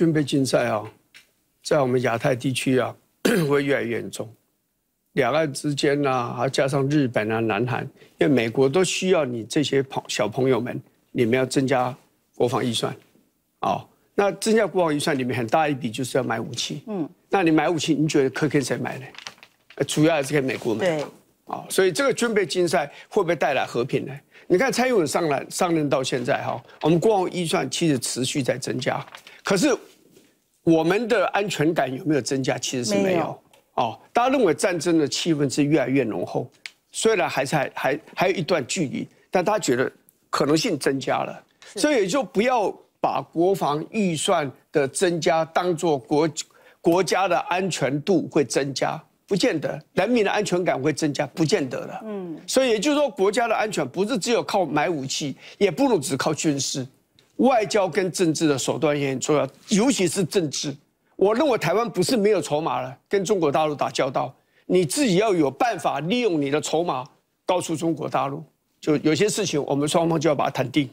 军备竞赛啊，在我们亚太地区啊，会越来越严重。两岸之间啊，还加上日本啊、南韩，因为美国都需要你这些朋小朋友们，你们要增加国防预算，哦，那增加国防预算里面很大一笔就是要买武器。嗯，那你买武器，你觉得可跟谁买呢？主要还是跟美国买。对。哦，所以这个军备竞赛会不会带来和平呢？你看蔡英文上来上任到现在哈，我们国防预算其实持续在增加，可是。我们的安全感有没有增加？其实是没有。哦，大家认为战争的气氛是越来越浓厚，虽然还是还还还有一段距离，但他觉得可能性增加了，所以也就不要把国防预算的增加当做国国家的安全度会增加，不见得。人民的安全感会增加，不见得了。嗯，所以也就是说，国家的安全不是只有靠买武器，也不如只靠军事。外交跟政治的手段也很重要，尤其是政治。我认为台湾不是没有筹码了，跟中国大陆打交道，你自己要有办法利用你的筹码，告诉中国大陆，就有些事情我们双方就要把它谈定，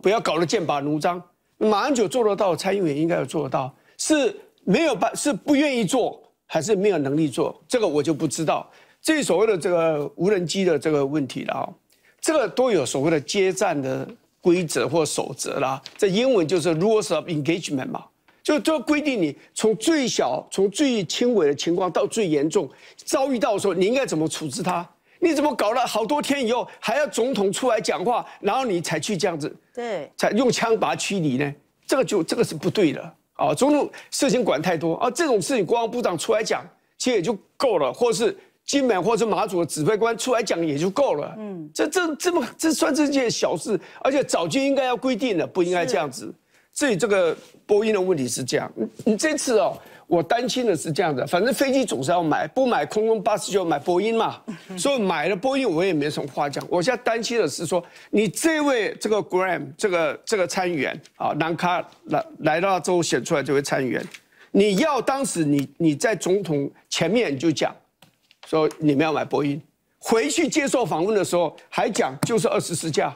不要搞得剑拔弩张。马上就做得到，参议员应该有做得到，是没有办，是不愿意做，还是没有能力做？这个我就不知道。这所谓的这个无人机的这个问题了啊，这个都有所谓的接站的。规则或守则啦，这英文就是 rules of engagement 嘛，就都规定你从最小、从最轻微的情况到最严重遭遇到的时候，你应该怎么处置他？你怎么搞了好多天以后，还要总统出来讲话，然后你才去这样子？对，才用枪把他驱离呢？这个就这个是不对的啊！总统事情管太多，啊，这种事情国防部长出来讲，其实也就够了，或是。金门或是马祖的指挥官出来讲也就够了。嗯，这这这么这算是件小事，而且早就应该要规定的，不应该这样子。至于这个波音的问题是这样，你这次哦，我担心的是这样的，反正飞机总是要买，不买空中巴士就要买波音嘛。所以买了波音，我也没什么话讲。我现在担心的是说，你这位这个 Graham 这个这个参议员啊，南卡来到之后选出来这位参议员，你要当时你你在总统前面你就讲。说你们要买波音，回去接受访问的时候还讲就是二十四架，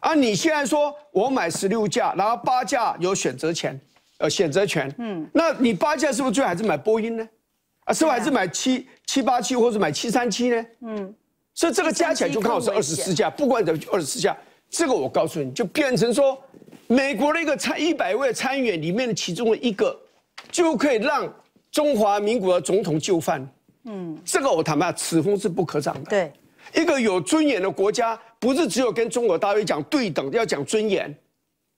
啊，你现在说我买十六架，然后八架有选择权，呃，选择权，嗯，那你八架是不是最后还是买波音呢？啊，是不还是买七七八七或者买七三七呢？嗯，所以这个加起来就刚好是二十四架，不管怎么，二十四架，这个我告诉你就变成说，美国的一个参一百位参议员里面的其中的一个，就可以让中华民国的总统就范。嗯，这个我坦白，此风是不可长的。对，一个有尊严的国家，不是只有跟中国大陆讲对等，要讲尊严，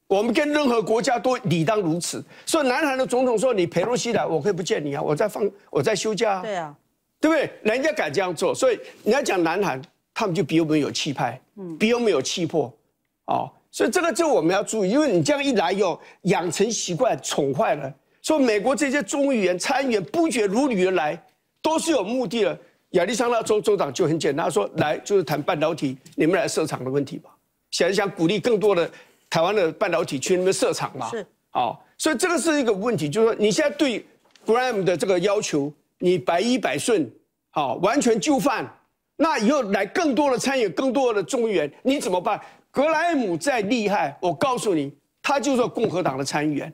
我们跟任何国家都理当如此。所以，南韩的总统说：“你陪洛西来，我可以不见你啊，我在放，我在休假啊。”对啊，对不对？人家敢这样做，所以你要讲南韩，他们就比我们有气派，比我们有气魄哦。所以这个就我们要注意，因为你这样一来，有养成习惯，宠坏了，所以美国这些众议员、参议员不觉如履而来。都是有目的的。亚利桑那州州长就很简单说：“来就是谈半导体，你们来设厂的问题吧。想一想，鼓励更多的台湾的半导体去那边设厂嘛？是。好，所以这个是一个问题，就是说你现在对 h a 姆的这个要求，你百依百顺，好，完全就范，那以后来更多的参与、更多的众议员，你怎么办？格莱姆再厉害，我告诉你，他就是共和党的参议员，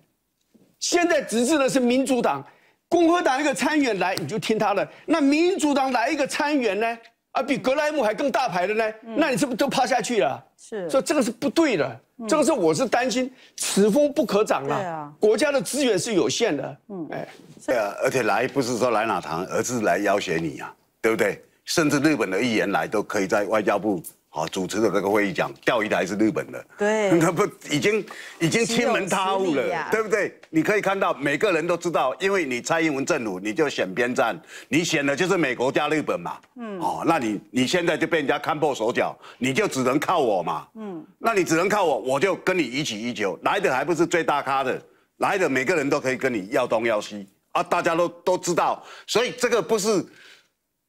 现在执政的是民主党。”共和党一个参员来你就听他了，那民主党来一个参员呢？啊，比格莱姆还更大牌的呢？那你是不是都趴下去了？是，所以这个是不对的。这个是我是担心此风不可长了。对啊，国家的资源是有限的。嗯，哎，对啊，而且来不是说来哪堂，而是来要挟你啊，对不对？甚至日本的议员来都可以在外交部。好，主持的这个会议讲钓鱼台是日本的，对，那不已经已经亲门他户了，对不对？你可以看到每个人都知道，因为你蔡英文政府，你就选边站，你选的就是美国加日本嘛，嗯，哦，那你你现在就被人家看破手脚，你就只能靠我嘛，嗯，那你只能靠我，我就跟你一起一久来的还不是最大咖的，来的每个人都可以跟你要东要西啊，大家都都知道，所以这个不是。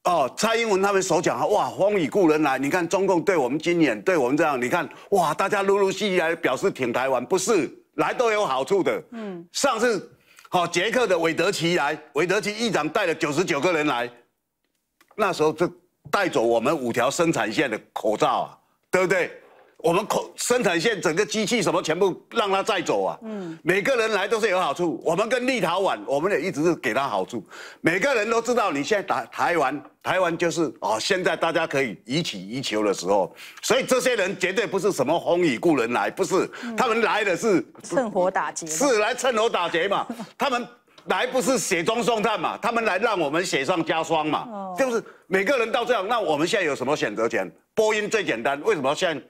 哦，蔡英文他们首讲哈，哇，风雨故人来。你看中共对我们今年对我们这样，你看哇，大家陆陆续续来表示挺台湾，不是来都有好处的。嗯，上次好，捷克的韦德奇来，韦德奇议长带了九十九个人来，那时候就带走我们五条生产线的口罩啊，对不对？我们空生产线整个机器什么全部让他再走啊！嗯，每个人来都是有好处。我们跟立陶宛，我们也一直是给他好处。每个人都知道，你现在打台湾，台湾就是哦，现在大家可以以起以求的时候。所以这些人绝对不是什么风雨故人来，不是他们来的是趁火打劫，是来趁火打劫嘛？他们来不是雪中送炭嘛？他们来让我们雪上加霜嘛？就是每个人到这样，那我们现在有什么选择权？波音最简单，为什么现在？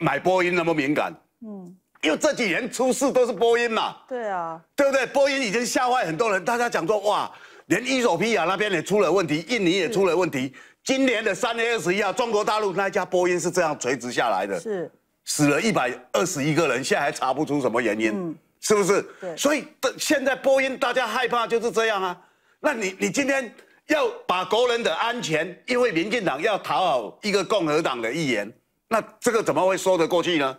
买波音那么敏感，嗯，因为这几年出事都是波音嘛，对啊，对不对？波音已经吓坏很多人，大家讲说哇，连伊索比亚那边也出了问题，印尼也出了问题。今年的三月二十一号，中国大陆那一家波音是这样垂直下来的，是死了一百二十一个人，现在还查不出什么原因，是不是？对，所以现在波音大家害怕就是这样啊。那你你今天要把国人的安全，因为民进党要讨好一个共和党的议员。那这个怎么会说得过去呢？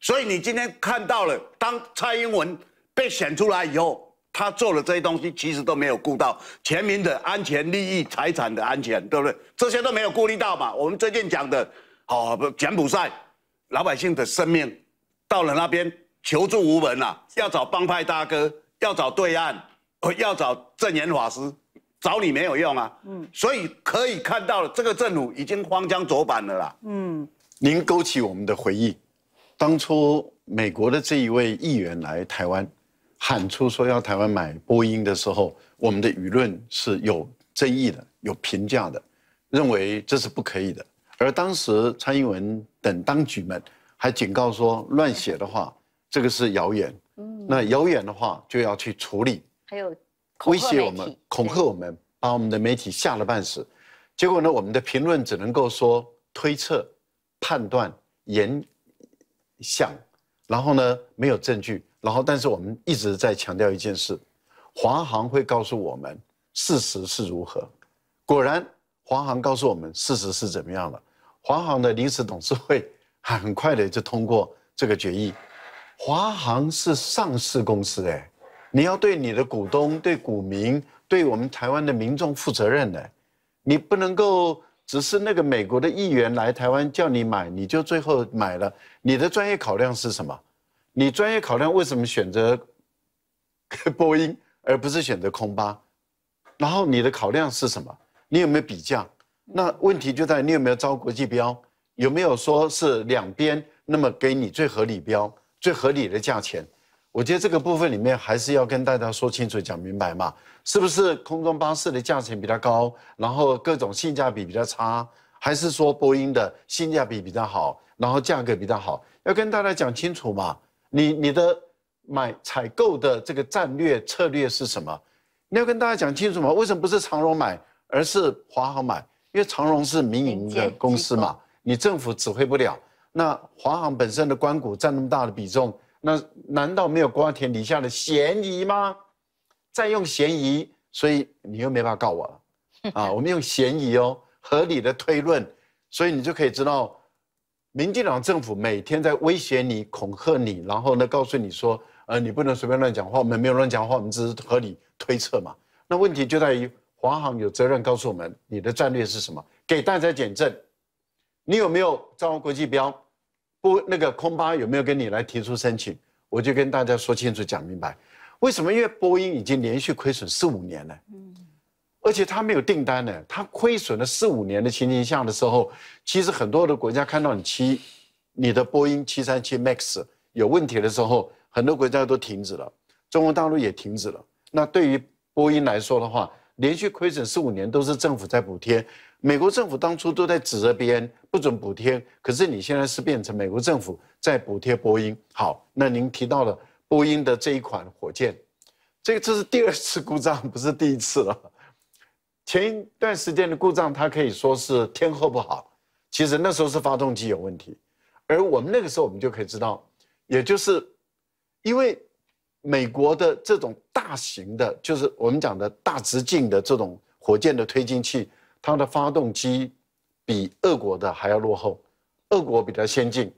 所以你今天看到了，当蔡英文被选出来以后，他做了这些东西，其实都没有顾到全民的安全利益、财产的安全，对不对？这些都没有顾虑到嘛？我们最近讲的，哦，柬埔寨老百姓的生命到了那边求助无门啊，要找帮派大哥，要找对岸，要找正言法师，找你没有用啊。嗯，所以可以看到了，这个政府已经荒腔走板了啦。嗯。您勾起我们的回忆，当初美国的这一位议员来台湾，喊出说要台湾买波音的时候，我们的舆论是有争议的、有评价的，认为这是不可以的。而当时蔡英文等当局们还警告说，乱写的话，这个是谣言。那谣言的话就要去处理，还有威胁我们、恐吓我们，把我们的媒体吓了半死。结果呢，我们的评论只能够说推测。判断言，想，然后呢没有证据，然后但是我们一直在强调一件事，华航会告诉我们事实是如何。果然，华航告诉我们事实是怎么样了。华航的临时董事会很快的就通过这个决议。华航是上市公司哎，你要对你的股东、对股民、对我们台湾的民众负责任的，你不能够。只是那个美国的议员来台湾叫你买，你就最后买了。你的专业考量是什么？你专业考量为什么选择 波音而不是选择空巴？然后你的考量是什么？你有没有比价？那问题就在你有没有招国际标，有没有说是两边那么给你最合理标、最合理的价钱？我觉得这个部分里面还是要跟大家说清楚、讲明白嘛，是不是空中巴士的价钱比较高，然后各种性价比比较差，还是说波音的性价比比较好，然后价格比较好？要跟大家讲清楚嘛。你你的买采购的这个战略策略是什么？你要跟大家讲清楚嘛。为什么不是长荣买，而是华航买？因为长荣是民营的公司嘛，你政府指挥不了。那华航本身的官股占那么大的比重。那难道没有瓜田李下的嫌疑吗？在用嫌疑，所以你又没办法告我了 啊！我们用嫌疑哦，合理的推论，所以你就可以知道，民进党政府每天在威胁你、恐吓你，然后呢，告诉你说，呃，你不能随便乱讲话，我们没有乱讲话，我们只是合理推测嘛。那问题就在于华航有责任告诉我们你的战略是什么，给大家检证，你有没有照国际标？波那个空巴有没有跟你来提出申请？我就跟大家说清楚讲明白，为什么？因为波音已经连续亏损四五年了，嗯，而且它没有订单呢，它亏损了四五年的情形下的时候，其实很多的国家看到你七，你的波音七三七 MAX 有问题的时候，很多国家都停止了，中国大陆也停止了。那对于波音来说的话，连续亏损四五年都是政府在补贴。美国政府当初都在指责别人不准补贴，可是你现在是变成美国政府在补贴波音。好，那您提到了波音的这一款火箭，这个这是第二次故障，不是第一次了。前一段时间的故障，它可以说是天候不好，其实那时候是发动机有问题。而我们那个时候，我们就可以知道，也就是因为美国的这种大型的，就是我们讲的大直径的这种火箭的推进器。它的发动机比俄国的还要落后，俄国比较先进。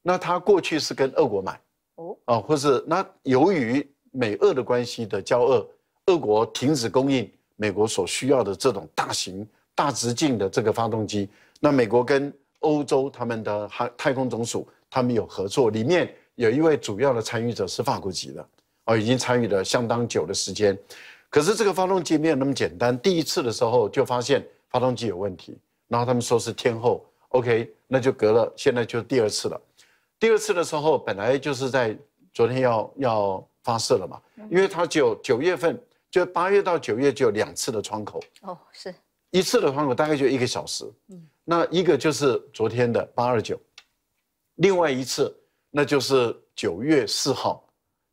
那它过去是跟俄国买哦啊，或是那由于美俄的关系的交恶，俄国停止供应美国所需要的这种大型大直径的这个发动机。那美国跟欧洲他们的航太空总署他们有合作，里面有一位主要的参与者是法国籍的，哦，已经参与了相当久的时间。可是这个发动机没有那么简单，第一次的时候就发现。发动机有问题，然后他们说是天后，OK，那就隔了，现在就第二次了。第二次的时候，本来就是在昨天要要发射了嘛，因为它九九月份就八月到九月只有两次的窗口。哦，是。一次的窗口大概就一个小时。嗯，那一个就是昨天的八二九，另外一次那就是九月四号。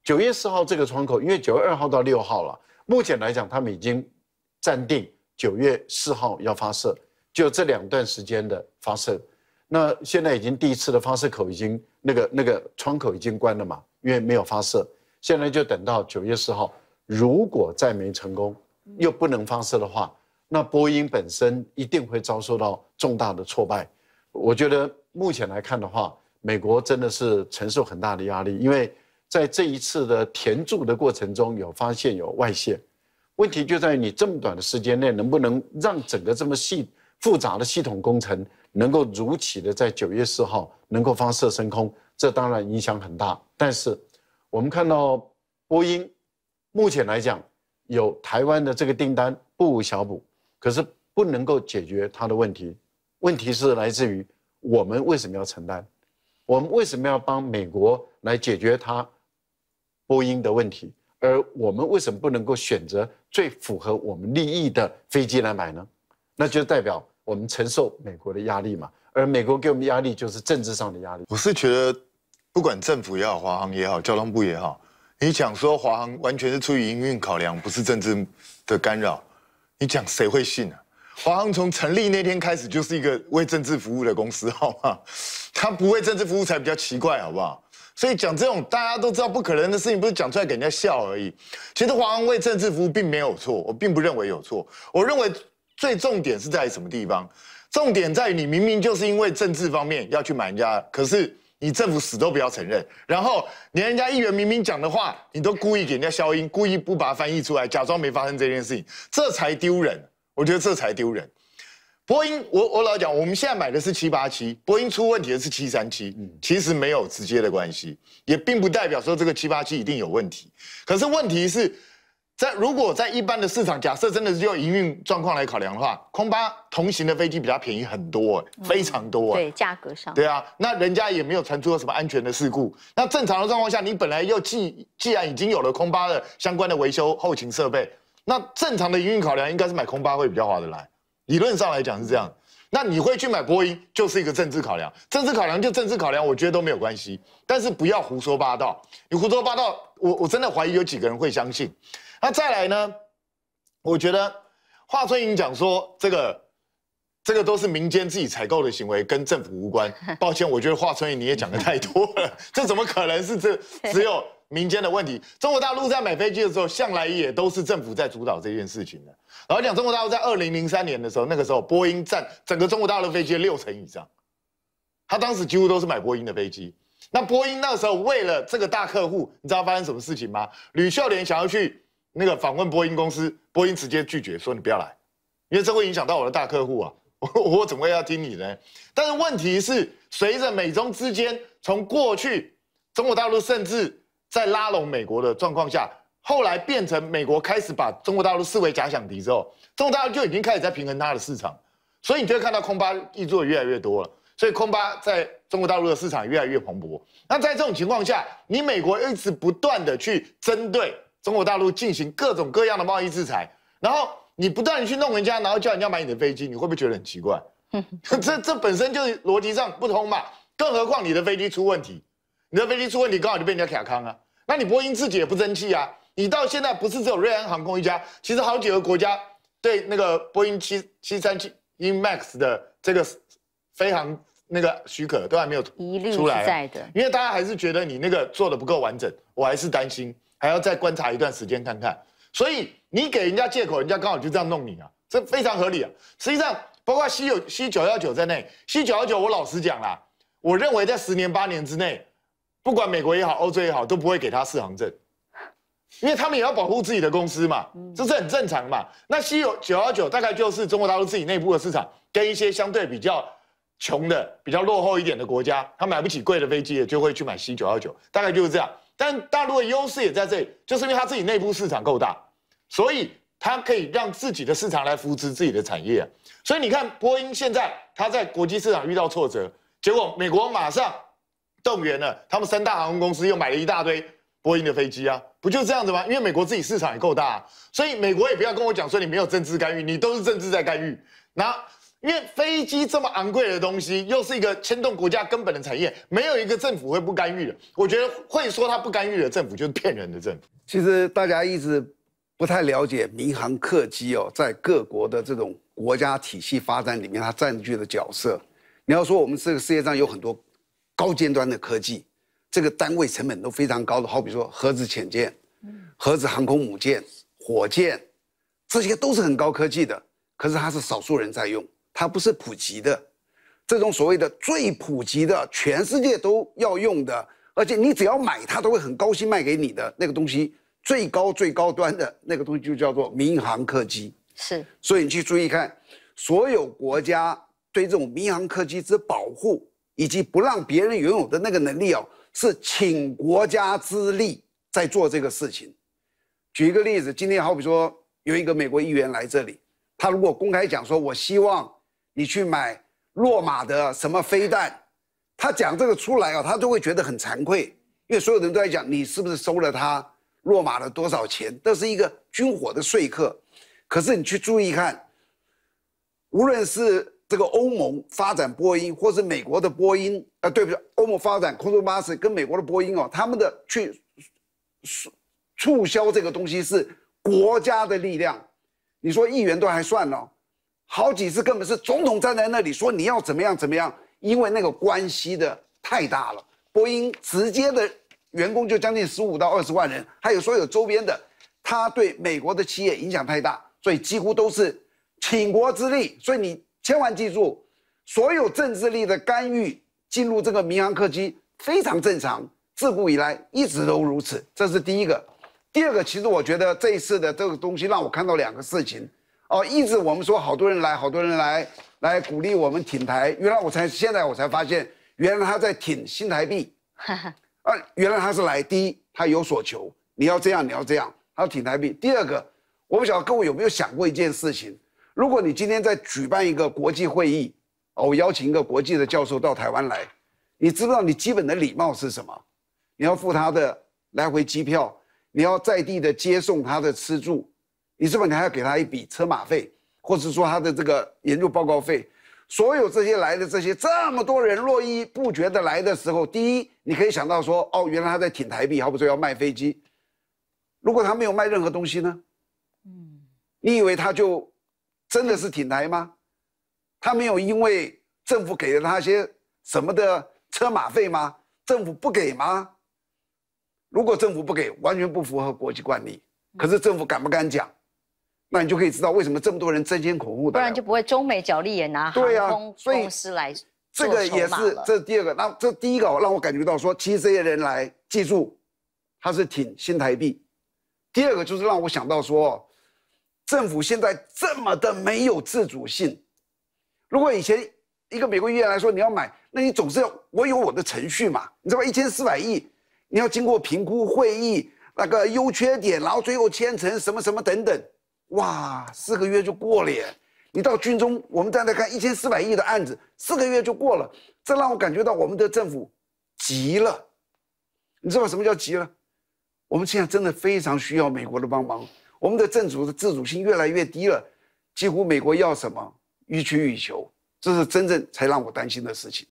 九月四号这个窗口，因为九月二号到六号了，目前来讲他们已经暂定。九月四号要发射，就这两段时间的发射，那现在已经第一次的发射口已经那个那个窗口已经关了嘛，因为没有发射，现在就等到九月四号。如果再没成功，又不能发射的话，那波音本身一定会遭受到重大的挫败。我觉得目前来看的话，美国真的是承受很大的压力，因为在这一次的填注的过程中，有发现有外泄。问题就在于你这么短的时间内，能不能让整个这么系复杂的系统工程能够如期的在九月四号能够发射升空？这当然影响很大。但是我们看到波音目前来讲有台湾的这个订单不无小补，可是不能够解决它的问题。问题是来自于我们为什么要承担？我们为什么要帮美国来解决它波音的问题？而我们为什么不能够选择最符合我们利益的飞机来买呢？那就代表我们承受美国的压力嘛。而美国给我们压力就是政治上的压力。我是觉得，不管政府也好，华航也好，交通部也好，你讲说华航完全是出于营运考量，不是政治的干扰，你讲谁会信啊？华航从成立那天开始就是一个为政治服务的公司，好吗？他不为政治服务才比较奇怪，好不好？所以讲这种大家都知道不可能的事情，不是讲出来给人家笑而已。其实华文为政治服务并没有错，我并不认为有错。我认为最重点是在什么地方？重点在于你明明就是因为政治方面要去买人家，可是你政府死都不要承认，然后连人家议员明明讲的话，你都故意给人家消音，故意不把它翻译出来，假装没发生这件事情，这才丢人。我觉得这才丢人。波音，我我老讲，我们现在买的是七八七，波音出问题的是七三七，其实没有直接的关系，也并不代表说这个七八七一定有问题。可是问题是，在如果在一般的市场，假设真的是用营运状况来考量的话，空巴同行的飞机比它便宜很多，非常多，对价格上，对啊，那人家也没有传出什么安全的事故。那正常的状况下，你本来又既既然已经有了空巴的相关的维修后勤设备，那正常的营运考量应该是买空巴会比较划得来。理论上来讲是这样，那你会去买波音，就是一个政治考量。政治考量就政治考量，我觉得都没有关系。但是不要胡说八道，你胡说八道，我我真的怀疑有几个人会相信。那再来呢？我觉得华春莹讲说这个，这个都是民间自己采购的行为，跟政府无关。抱歉，我觉得华春莹你也讲的太多了，这怎么可能是这只有？民间的问题，中国大陆在买飞机的时候，向来也都是政府在主导这件事情的。老是讲中国大陆在二零零三年的时候，那个时候波音占整个中国大陆飞机的六成以上，他当时几乎都是买波音的飞机。那波音那时候为了这个大客户，你知道发生什么事情吗？吕秀莲想要去那个访问波音公司，波音直接拒绝说你不要来，因为这会影响到我的大客户啊，我我怎么会要听你呢？但是问题是，随着美中之间从过去中国大陆甚至在拉拢美国的状况下，后来变成美国开始把中国大陆视为假想敌之后，中国大陆就已经开始在平衡它的市场，所以你就会看到空巴一做越来越多了，所以空巴在中国大陆的市场越来越蓬勃。那在这种情况下，你美国一直不断的去针对中国大陆进行各种各样的贸易制裁，然后你不断的去弄人家，然后叫人家买你的飞机，你会不会觉得很奇怪？这这本身就逻辑上不通嘛，更何况你的飞机出问题。你的飞机出问题，刚好就被人家卡康啊。那你波音自己也不争气啊！你到现在不是只有瑞安航空一家，其实好几个国家对那个波音七七三七 max 的这个飞常那个许可都还没有出来。因为大家还是觉得你那个做的不够完整，我还是担心，还要再观察一段时间看看。所以你给人家借口，人家刚好就这样弄你啊，这非常合理啊！实际上，包括西九西九幺九在内，西九幺九，我老实讲啦，我认为在十年八年之内。不管美国也好，欧洲也好，都不会给他四航证，因为他们也要保护自己的公司嘛，这是很正常嘛。那西九幺九大概就是中国大陆自己内部的市场，跟一些相对比较穷的、比较落后一点的国家，他买不起贵的飞机就会去买西九幺九，大概就是这样。但大陆的优势也在这里，就是因为它自己内部市场够大，所以它可以让自己的市场来扶持自己的产业。所以你看，波音现在它在国际市场遇到挫折，结果美国马上。动员了，他们三大航空公司又买了一大堆波音的飞机啊，不就这样子吗？因为美国自己市场也够大，所以美国也不要跟我讲说你没有政治干预，你都是政治在干预。那因为飞机这么昂贵的东西，又是一个牵动国家根本的产业，没有一个政府会不干预的。我觉得会说他不干预的政府就是骗人的政府。其实大家一直不太了解民航客机哦，在各国的这种国家体系发展里面，它占据的角色。你要说我们这个世界上有很多。高尖端的科技，这个单位成本都非常高的，好比说核子潜舰、核子航空母舰、火箭，这些都是很高科技的。可是它是少数人在用，它不是普及的。这种所谓的最普及的、全世界都要用的，而且你只要买，它都会很高兴卖给你的那个东西，最高最高端的那个东西就叫做民航客机。是，所以你去注意看，所有国家对这种民航客机之保护。以及不让别人拥有的那个能力哦，是请国家之力在做这个事情。举一个例子，今天好比说有一个美国议员来这里，他如果公开讲说“我希望你去买洛马的什么飞弹”，他讲这个出来啊，他都会觉得很惭愧，因为所有人都在讲你是不是收了他洛马的多少钱，这是一个军火的说客。可是你去注意看，无论是。这个欧盟发展波音，或是美国的波音，啊，对不起，欧盟发展空中巴士跟美国的波音哦，他们的去促促销这个东西是国家的力量。你说议员都还算了，好几次根本是总统站在那里说你要怎么样怎么样，因为那个关系的太大了。波音直接的员工就将近十五到二十万人，还有所有周边的，他对美国的企业影响太大，所以几乎都是倾国之力，所以你。千万记住，所有政治力的干预进入这个民航客机非常正常，自古以来一直都如此。这是第一个。第二个，其实我觉得这一次的这个东西让我看到两个事情。哦，一直我们说好多人来，好多人来来鼓励我们挺台，原来我才现在我才发现，原来他在挺新台币。啊，原来他是来第一，他有所求，你要这样，你要这样，他挺台币。第二个，我不晓得各位有没有想过一件事情。如果你今天在举办一个国际会议，哦，我邀请一个国际的教授到台湾来，你知不知道你基本的礼貌是什么？你要付他的来回机票，你要在地的接送他的吃住，你知不是你还要给他一笔车马费，或者说他的这个研究报告费。所有这些来的这些这么多人络绎不绝的来的时候，第一你可以想到说，哦，原来他在挺台币，还不说要卖飞机。如果他没有卖任何东西呢？嗯，你以为他就？真的是挺台吗？他没有因为政府给了他些什么的车马费吗？政府不给吗？如果政府不给，完全不符合国际惯例。可是政府敢不敢讲？那你就可以知道为什么这么多人争先恐后。不然就不会中美角力也拿航空公司来。这个也是，这是第二个。那这第一个让我感觉到说，其实这些人来记住，他是挺新台币。第二个就是让我想到说。政府现在这么的没有自主性。如果以前一个美国议员来说，你要买，那你总是要我有我的程序嘛？你知道吧？一千四百亿，你要经过评估会议，那个优缺点，然后最后签成什么什么等等，哇，四个月就过了耶！你到军中，我们站在看一千四百亿的案子，四个月就过了，这让我感觉到我们的政府急了。你知道什么叫急了？我们现在真的非常需要美国的帮忙。我们的政府的自主性越来越低了，几乎美国要什么，予取予求，这是真正才让我担心的事情。